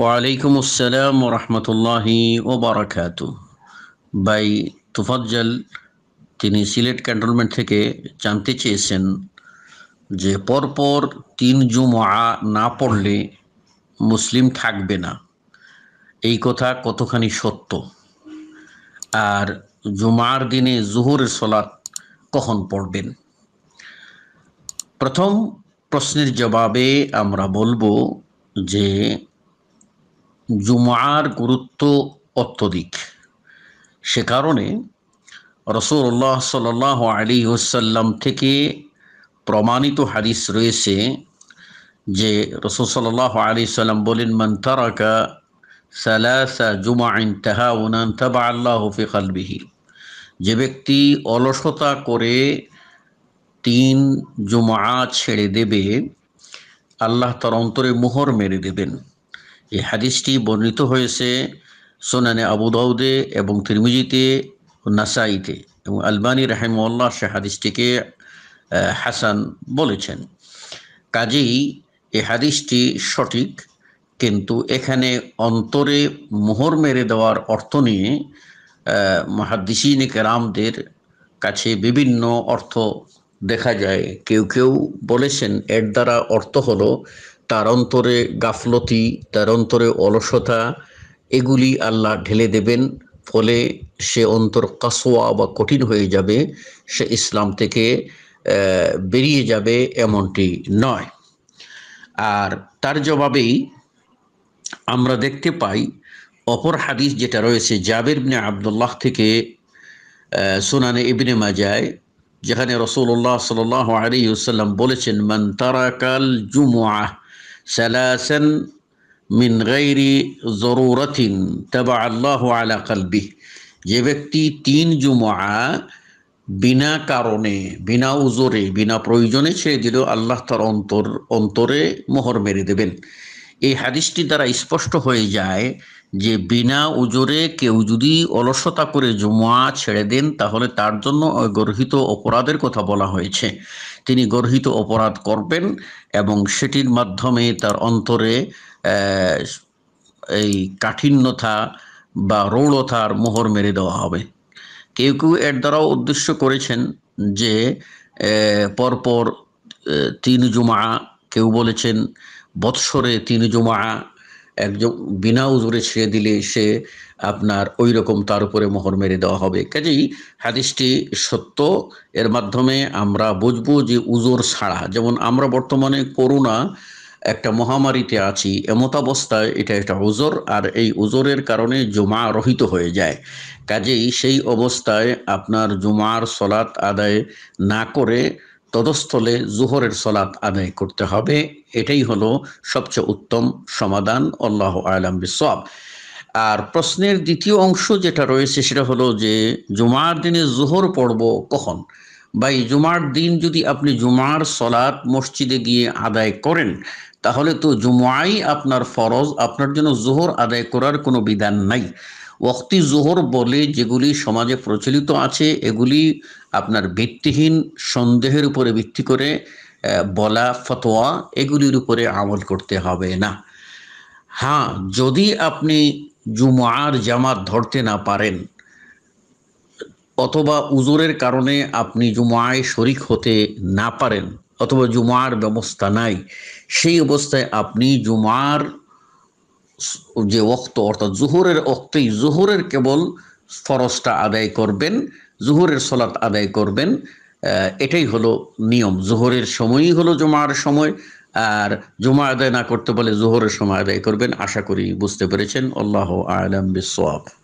ওয়ালাইকুম আসসালাম রহমতুল্লাহি ওবরাকাত বাই তুফাজ্জল তিনি সিলেট ক্যান্টনমেন্ট থেকে জানতে চেয়েছেন যে পরপর তিন জুমা না পড়লে মুসলিম থাকবে না এই কথা কতখানি সত্য আর জুমার দিনে জুহরের সলাৎ কখন পড়বেন প্রথম প্রশ্নের জবাবে আমরা বলবো যে জুমার গুরুত্ব অত্যধিক সে কারণে রসুল্লাহ সাল আলী ওসাল্লাম থেকে প্রমাণিত হাদিস রয়েছে যে রসুল সাল্লাহ আলী সাল্লাম বলেন মান সালাসা জুমা আইন তাহা উনান তাবা আল্লাহ ফি যে ব্যক্তি অলসতা করে তিন জুমা ছেড়ে দেবে আল্লাহ তার অন্তরে মোহর মেরে দেবেন এই হাদিসটি বর্ণিত হয়েছে সোনানে আবুদাউদে এবং তিরমিজিতে নাসাইতে এবং আলবানী রাহেমুল্লাহ সে হাদিসটিকে হাসান বলেছেন কাজেই এই হাদিসটি সঠিক কিন্তু এখানে অন্তরে মোহর মেরে দেওয়ার অর্থ নিয়ে মহাদিসিন রামদের কাছে বিভিন্ন অর্থ দেখা যায় কেউ কেউ বলেছেন এর দ্বারা অর্থ হলো তার অন্তরে গাফলতি তার অন্তরে অলসতা এগুলি আল্লাহ ঢেলে দেবেন ফলে সে অন্তর কাসোয়া বা কঠিন হয়ে যাবে সে ইসলাম থেকে বেরিয়ে যাবে এমনটি নয় আর তার জবাবেই আমরা দেখতে পাই অপর হাদিস যেটা রয়েছে জাবের বিনে আবদুল্লাহ থেকে সোনানে ইবনে মাজায় যেখানে রসুল্লাহ সাল আলী বলেছেন মান তারাকাল জুমুয়া সালাসান মিন গাইরি জরুরতিন তাবা আল্লাহ আলা কালবি যে ব্যক্তি তিন জুমা বিনা কারণে বিনা উজোরে বিনা প্রয়োজনে ছেড়ে দিল আল্লাহ তার অন্তর অন্তরে মোহর মেরে দেবেন এই হাদিসটি দ্বারা স্পষ্ট হয়ে যায় যে বিনা উজোরে কেউ যদি অলসতা করে জুমুয়া ছেড়ে দেন তাহলে তার জন্য গর্হিত অপরাধের কথা বলা হয়েছে তিনি গর্হিত অপরাধ করবেন এবং সেটির মাধ্যমে তার অন্তরে এই কাঠিন্যতা বা রৌড়তার মোহর মেরে দেওয়া হবে কেউ কেউ এর দ্বারাও উদ্দেশ্য করেছেন যে পরপর তিন জুমা কেউ বলেছেন বৎসরে তিন জুমা একজন বিনা উজুরে ছেড়ে দিলে সে আপনার ওই রকম তার উপরে মোহর মেরে দেওয়া হবে কাজেই হাদিসটি সত্য এর মাধ্যমে আমরা বুঝবো যে উজোর ছাড়া যেমন আমরা বর্তমানে করোনা একটা মহামারীতে আছি এমতাবস্থায় এটা একটা উজোর আর এই উজোরের কারণে জমা রহিত হয়ে যায় কাজেই সেই অবস্থায় আপনার জুমার সলাৎ আদায় না করে তদস্থলে জুহরের সলাৎ আদায় করতে হবে এটাই হলো সবচেয়ে উত্তম সমাধান আল্লাহ আলম বিসব আর প্রশ্নের দ্বিতীয় অংশ যেটা রয়েছে সেটা হলো যে জুমার দিনে জুহর পড়ব কখন এই জুমার দিন যদি আপনি জুমার সলাৎ মসজিদে গিয়ে আদায় করেন তাহলে তো জুমাই আপনার ফরজ আপনার জন্য জোহর আদায় করার কোনো বিধান নাই ওক্তি জোহর বলে যেগুলি সমাজে প্রচলিত আছে এগুলি আপনার ভিত্তিহীন সন্দেহের উপরে ভিত্তি করে বলা ফতোয়া এগুলির উপরে আমল করতে হবে না হ্যাঁ যদি আপনি জুমার জামাত ধরতে না পারেন অথবা উজোরের কারণে আপনি জুমায় শরিক হতে না পারেন অথবা জুমার ব্যবস্থা নাই সেই অবস্থায় আপনি জুমার যে অক্ত অর্থাৎ জুহরের অক্তেই জুহরের কেবল ফরজটা আদায় করবেন জুহরের সলাত আদায় করবেন এটাই হলো নিয়ম জোহরের সময়ই হলো জমার সময় আর জমা আদায় না করতে পারলে জোহরের সময় আদায় করবেন আশা করি বুঝতে পেরেছেন আল্লাহ আলম বিশ্বাব